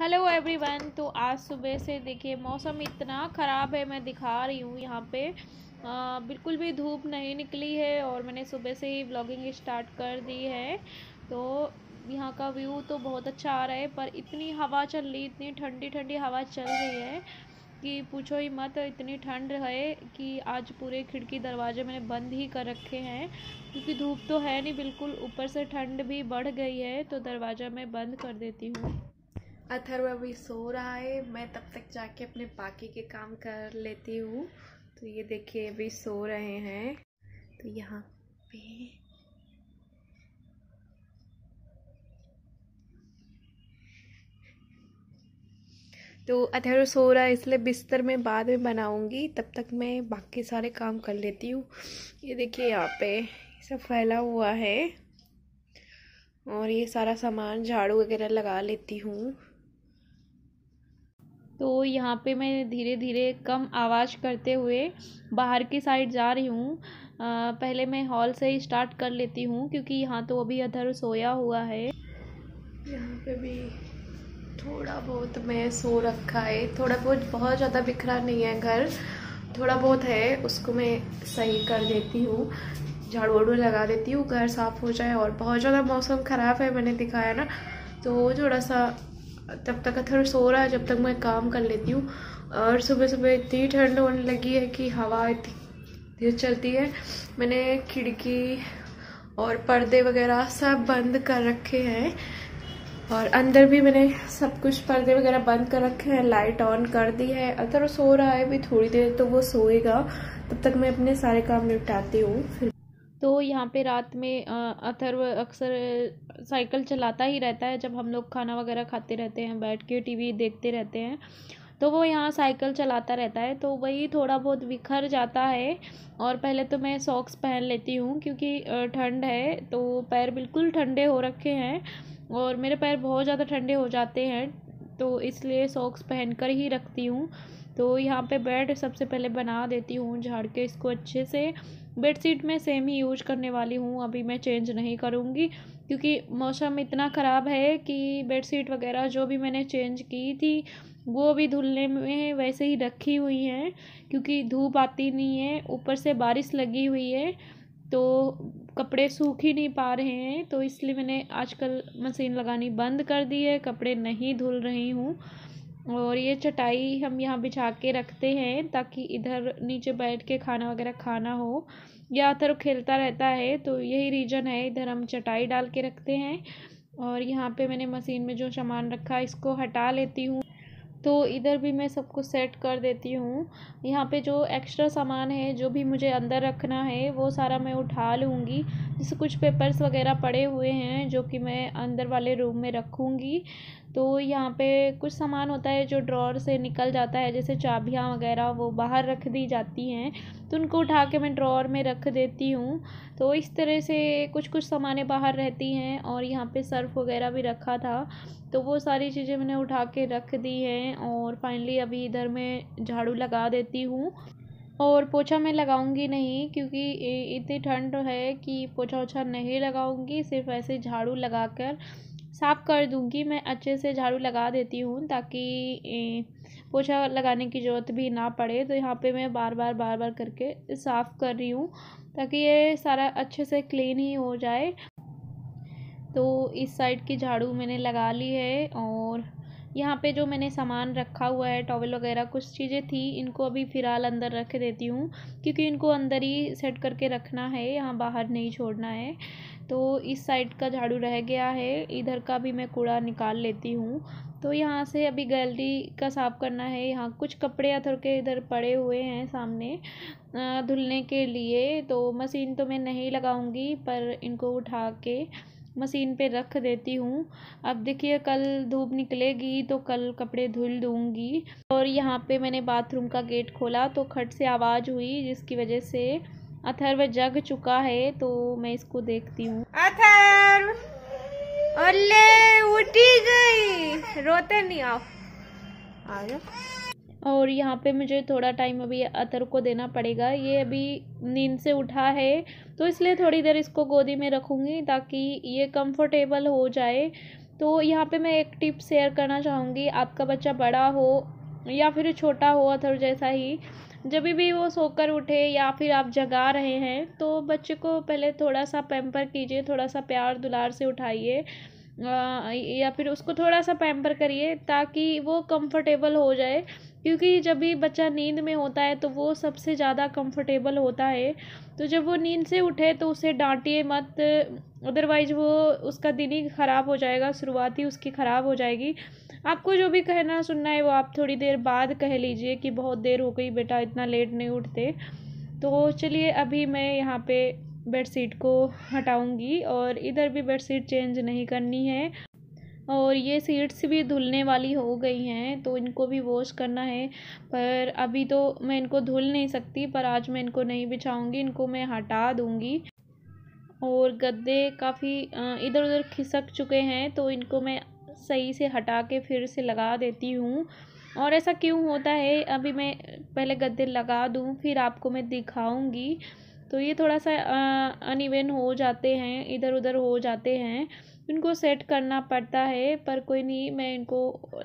hello everyone तो आज सुबह से देखिए मौसम इतना ख़राब है मैं दिखा रही हूँ यहाँ पे आ, बिल्कुल भी धूप नहीं निकली है और मैंने सुबह से ही ब्लॉगिंग स्टार्ट कर दी है तो यहाँ का व्यू तो बहुत अच्छा आ रहा है पर इतनी हवा चल रही इतनी ठंडी ठंडी हवा चल रही है कि पूछो ही मत इतनी ठंड है कि आज पूरे खिड़की दरवाजे मैंने बंद ही कर रखे हैं क्योंकि धूप तो है नहीं बिल्कुल ऊपर से ठंड भी बढ़ गई है तो दरवाज़ा मैं बंद कर देती हूँ अथर्व अभी सो रहा है मैं तब तक जाके अपने बाकी के काम कर लेती हूँ तो ये देखिए अभी सो रहे हैं तो यहाँ पे तो अथर्व सो रहा है इसलिए बिस्तर में बाद में बनाऊंगी तब तक मैं बाकी सारे काम कर लेती हूँ ये देखिए यहाँ पे सब फैला हुआ है और ये सारा सामान झाड़ू वगैरह लगा लेती हूँ तो यहाँ पे मैं धीरे धीरे कम आवाज़ करते हुए बाहर की साइड जा रही हूँ पहले मैं हॉल से ही स्टार्ट कर लेती हूँ क्योंकि यहाँ तो अभी अधर सोया हुआ है यहाँ पे भी थोड़ा बहुत मैं सो रखा है थोड़ा बहुत बहुत ज़्यादा बिखरा नहीं है घर थोड़ा बहुत है उसको मैं सही कर देती हूँ झाड़ू वाड़ू लगा देती हूँ घर साफ़ हो जाए और बहुत ज़्यादा मौसम ख़राब है मैंने दिखाया ना तो थोड़ा सा तब तक अथर सो रहा है जब तक मैं काम कर लेती हूँ और सुबह सुबह इतनी ठंड होने लगी है कि हवा इतनी धीरे चलती है मैंने खिड़की और पर्दे वगैरह सब बंद कर रखे हैं और अंदर भी मैंने सब कुछ पर्दे वगैरह बंद कर रखे हैं लाइट ऑन कर दी है अगर वो सो रहा है भी थोड़ी देर तो वो सोएगा तब तक मैं अपने सारे काम निपटाती हूँ फिर तो यहाँ पे रात में अथर्व अक्सर साइकिल चलाता ही रहता है जब हम लोग खाना वगैरह खाते रहते हैं बैठ के टी वी देखते रहते हैं तो वो यहाँ साइकिल चलाता रहता है तो वही थोड़ा बहुत बिखर जाता है और पहले तो मैं सॉक्स पहन लेती हूँ क्योंकि ठंड है तो पैर बिल्कुल ठंडे हो रखे हैं और मेरे पैर बहुत ज़्यादा ठंडे हो जाते हैं तो इसलिए सॉक्स पहन कर ही रखती हूँ तो यहाँ पे बेड सबसे पहले बना देती हूँ झाड़ के इसको अच्छे से बेडशीट में सेम ही यूज करने वाली हूँ अभी मैं चेंज नहीं करूँगी क्योंकि मौसम इतना ख़राब है कि बेडशीट वगैरह जो भी मैंने चेंज की थी वो भी धुलने में वैसे ही रखी हुई हैं क्योंकि धूप आती नहीं है ऊपर से बारिश लगी हुई है तो कपड़े सूख ही नहीं पा रहे हैं तो इसलिए मैंने आजकल मशीन लगानी बंद कर दी है कपड़े नहीं धुल रही हूँ और ये चटाई हम यहाँ बिछा के रखते हैं ताकि इधर नीचे बैठ के खाना वगैरह खाना हो या अतर खेलता रहता है तो यही रीज़न है इधर हम चटाई डाल के रखते हैं और यहाँ पे मैंने मशीन में जो सामान रखा है इसको हटा लेती हूँ तो इधर भी मैं सब कुछ सेट कर देती हूँ यहाँ पे जो एक्स्ट्रा सामान है जो भी मुझे अंदर रखना है वो सारा मैं उठा लूँगी जैसे कुछ पेपर्स वगैरह पड़े हुए हैं जो कि मैं अंदर वाले रूम में रखूँगी तो यहाँ पे कुछ सामान होता है जो ड्रॉर से निकल जाता है जैसे चाबियाँ वगैरह वो बाहर रख दी जाती हैं तो उनको उठा के मैं ड्रॉर में रख देती हूँ तो इस तरह से कुछ कुछ सामानें बाहर रहती हैं और यहाँ पे सर्फ़ वगैरह भी रखा था तो वो सारी चीज़ें मैंने उठा के रख दी हैं हैं और फाइनली अभी इधर मैं झाड़ू लगा देती हूँ और पोछा मैं लगाऊंगी नहीं क्योंकि इतनी ठंड है कि पोछा ओछा नहीं लगाऊंगी सिर्फ ऐसे झाड़ू लगाकर साफ़ कर दूंगी मैं अच्छे से झाड़ू लगा देती हूँ ताकि पोछा लगाने की ज़रूरत भी ना पड़े तो यहाँ पे मैं बार बार बार बार करके साफ़ कर रही हूँ ताकि ये सारा अच्छे से क्लीन ही हो जाए तो इस साइड की झाड़ू मैंने लगा ली है और यहाँ पे जो मैंने सामान रखा हुआ है टॉवल वगैरह कुछ चीज़ें थी इनको अभी फ़िलहाल अंदर रख देती हूँ क्योंकि इनको अंदर ही सेट करके रखना है यहाँ बाहर नहीं छोड़ना है तो इस साइड का झाड़ू रह गया है इधर का भी मैं कूड़ा निकाल लेती हूँ तो यहाँ से अभी गैलरी का साफ़ करना है यहाँ कुछ कपड़े अथर के इधर पड़े हुए हैं सामने धुलने के लिए तो मशीन तो मैं नहीं लगाऊंगी पर इनको उठा के मशीन पे रख देती हूँ अब देखिए कल धूप निकलेगी तो कल कपड़े धुल दूँगी और यहाँ पे मैंने बाथरूम का गेट खोला तो खट से आवाज़ हुई जिसकी वजह से अथर्व जग चुका है तो मैं इसको देखती हूँ अथर्व अल्ले उठी गई रोते नहीं आप आ जाओ और यहाँ पे मुझे थोड़ा टाइम अभी अतर को देना पड़ेगा ये अभी नींद से उठा है तो इसलिए थोड़ी देर इसको गोदी में रखूँगी ताकि ये कंफर्टेबल हो जाए तो यहाँ पे मैं एक टिप शेयर करना चाहूँगी आपका बच्चा बड़ा हो या फिर छोटा हो अतर जैसा ही जब भी वो सोकर उठे या फिर आप जगा रहे हैं तो बच्चे को पहले थोड़ा सा पैम्पर कीजिए थोड़ा सा प्यार दुलार से उठाइए या फिर उसको थोड़ा सा पैम्पर करिए ताकि वो कंफर्टेबल हो जाए क्योंकि जब भी बच्चा नींद में होता है तो वो सबसे ज़्यादा कंफर्टेबल होता है तो जब वो नींद से उठे तो उसे डांटिए मत अदरवाइज वो उसका दिन ही ख़राब हो जाएगा शुरुआत ही उसकी ख़राब हो जाएगी आपको जो भी कहना सुनना है वो आप थोड़ी देर बाद कह लीजिए कि बहुत देर हो गई बेटा इतना लेट नहीं उठते तो चलिए अभी मैं यहाँ पर बेड को हटाऊँगी और इधर भी बेड चेंज नहीं करनी है और ये सीट्स भी धुलने वाली हो गई हैं तो इनको भी वॉश करना है पर अभी तो मैं इनको धुल नहीं सकती पर आज मैं इनको नहीं बिछाऊंगी इनको मैं हटा दूंगी और गद्दे काफ़ी इधर उधर खिसक चुके हैं तो इनको मैं सही से हटा के फिर से लगा देती हूँ और ऐसा क्यों होता है अभी मैं पहले गद्दे लगा दूँ फिर आपको मैं दिखाऊँगी तो ये थोड़ा सा अनइवन हो जाते हैं इधर उधर हो जाते हैं इनको सेट करना पड़ता है पर कोई नहीं मैं इनको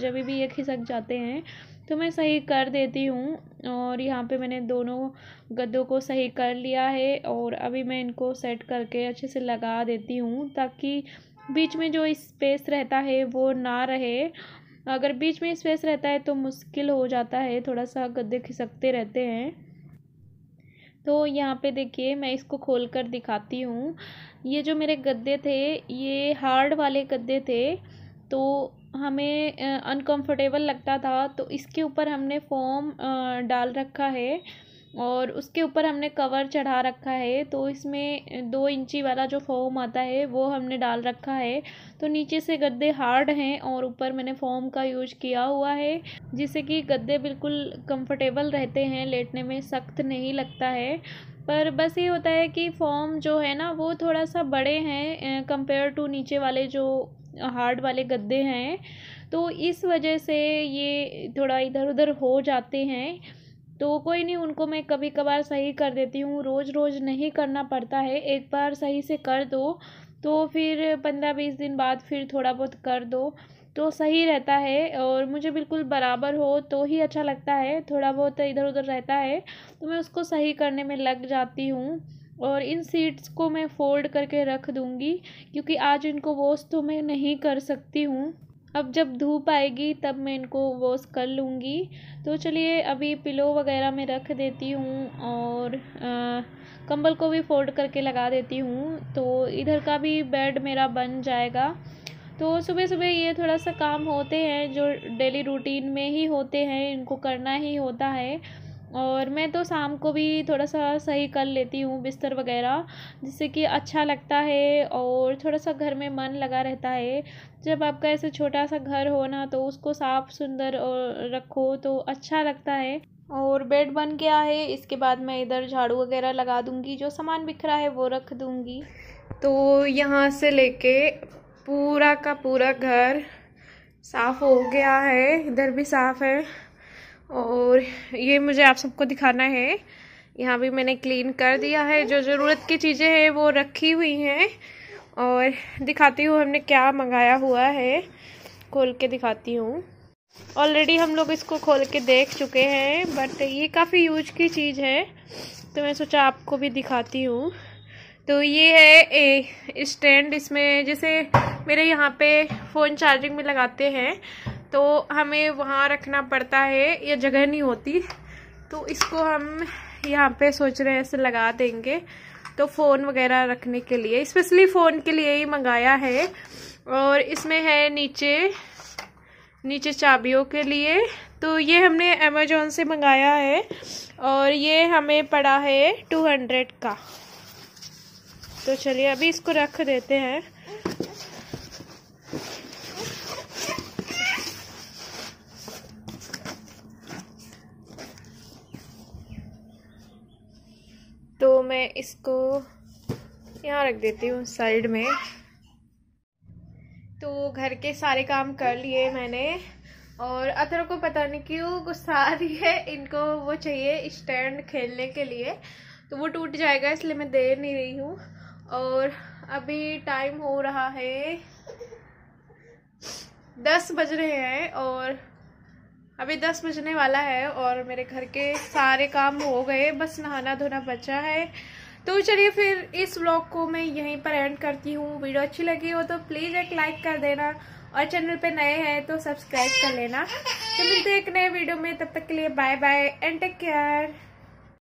जब भी ये खिसक जाते हैं तो मैं सही कर देती हूँ और यहाँ पे मैंने दोनों गद्दों को सही कर लिया है और अभी मैं इनको सेट करके अच्छे से लगा देती हूँ ताकि बीच में जो स्पेस रहता है वो ना रहे अगर बीच में स्पेस रहता है तो मुश्किल हो जाता है थोड़ा सा गद्दे खिसकते रहते हैं तो यहाँ पे देखिए मैं इसको खोल कर दिखाती हूँ ये जो मेरे गद्दे थे ये हार्ड वाले गद्दे थे तो हमें अनकंफर्टेबल लगता था तो इसके ऊपर हमने फोम डाल रखा है और उसके ऊपर हमने कवर चढ़ा रखा है तो इसमें दो इंची वाला जो फोम आता है वो हमने डाल रखा है तो नीचे से गद्दे हार्ड हैं और ऊपर मैंने फोम का यूज किया हुआ है जिससे कि गद्दे बिल्कुल कंफर्टेबल रहते हैं लेटने में सख्त नहीं लगता है पर बस ये होता है कि फॉर्म जो है ना वो थोड़ा सा बड़े हैं कंपेयर टू नीचे वाले जो हार्ड वाले गद्दे हैं तो इस वजह से ये थोड़ा इधर उधर हो जाते हैं तो कोई नहीं उनको मैं कभी कभार सही कर देती हूँ रोज़ रोज़ नहीं करना पड़ता है एक बार सही से कर दो तो फिर पंद्रह बीस दिन बाद फिर थोड़ा बहुत कर दो तो सही रहता है और मुझे बिल्कुल बराबर हो तो ही अच्छा लगता है थोड़ा बहुत इधर उधर रहता है तो मैं उसको सही करने में लग जाती हूँ और इन सीट्स को मैं फ़ोल्ड करके रख दूँगी क्योंकि आज इनको वॉश तो मैं नहीं कर सकती हूँ अब जब धूप आएगी तब मैं इनको वॉश कर लूँगी तो चलिए अभी पिलो वगैरह में रख देती हूँ और कंबल को भी फोल्ड करके लगा देती हूँ तो इधर का भी बेड मेरा बन जाएगा तो सुबह सुबह ये थोड़ा सा काम होते हैं जो डेली रूटीन में ही होते हैं इनको करना ही होता है और मैं तो शाम को भी थोड़ा सा सही कर लेती हूँ बिस्तर वगैरह जिससे कि अच्छा लगता है और थोड़ा सा घर में मन लगा रहता है जब आपका ऐसे छोटा सा घर हो ना तो उसको साफ सुंदर और रखो तो अच्छा लगता है और बेड बन गया है इसके बाद मैं इधर झाड़ू वगैरह लगा दूँगी जो सामान बिखरा है वो रख दूँगी तो यहाँ से लेके पूरा का पूरा घर साफ़ हो गया है इधर भी साफ़ है और ये मुझे आप सबको दिखाना है यहाँ भी मैंने क्लीन कर दिया है जो ज़रूरत की चीज़ें हैं वो रखी हुई हैं और दिखाती हूँ हमने क्या मंगाया हुआ है खोल के दिखाती हूँ ऑलरेडी हम लोग इसको खोल के देख चुके हैं बट ये काफ़ी यूज की चीज़ है तो मैं सोचा आपको भी दिखाती हूँ तो ये है ए स्टैंड इसमें जैसे मेरे यहाँ पे फ़ोन चार्जिंग में लगाते हैं तो हमें वहाँ रखना पड़ता है ये जगह नहीं होती तो इसको हम यहाँ पे सोच रहे हैं ऐसे लगा देंगे तो फ़ोन वगैरह रखने के लिए स्पेशली फ़ोन के लिए ही मंगाया है और इसमें है नीचे नीचे चाबियों के लिए तो ये हमने अमेजोन से मंगाया है और ये हमें पड़ा है टू हंड्रेड का तो चलिए अभी इसको रख देते हैं इसको यहाँ रख देती हूँ साइड में तो घर के सारे काम कर लिए मैंने और अतरों को पता नहीं क्यों गुस्सा आ रही है इनको वो चाहिए स्टैंड खेलने के लिए तो वो टूट जाएगा इसलिए मैं देर नहीं रही हूँ और अभी टाइम हो रहा है दस बज रहे हैं और अभी दस बजने वाला है और मेरे घर के सारे काम हो गए बस नहाना धोना बचा है तो चलिए फिर इस व्लॉग को मैं यहीं पर एंड करती हूँ वीडियो अच्छी लगी हो तो प्लीज़ एक लाइक कर देना और चैनल पे नए हैं तो सब्सक्राइब कर लेना तो मिलते हैं एक नए वीडियो में तब तक के लिए bye bye and take care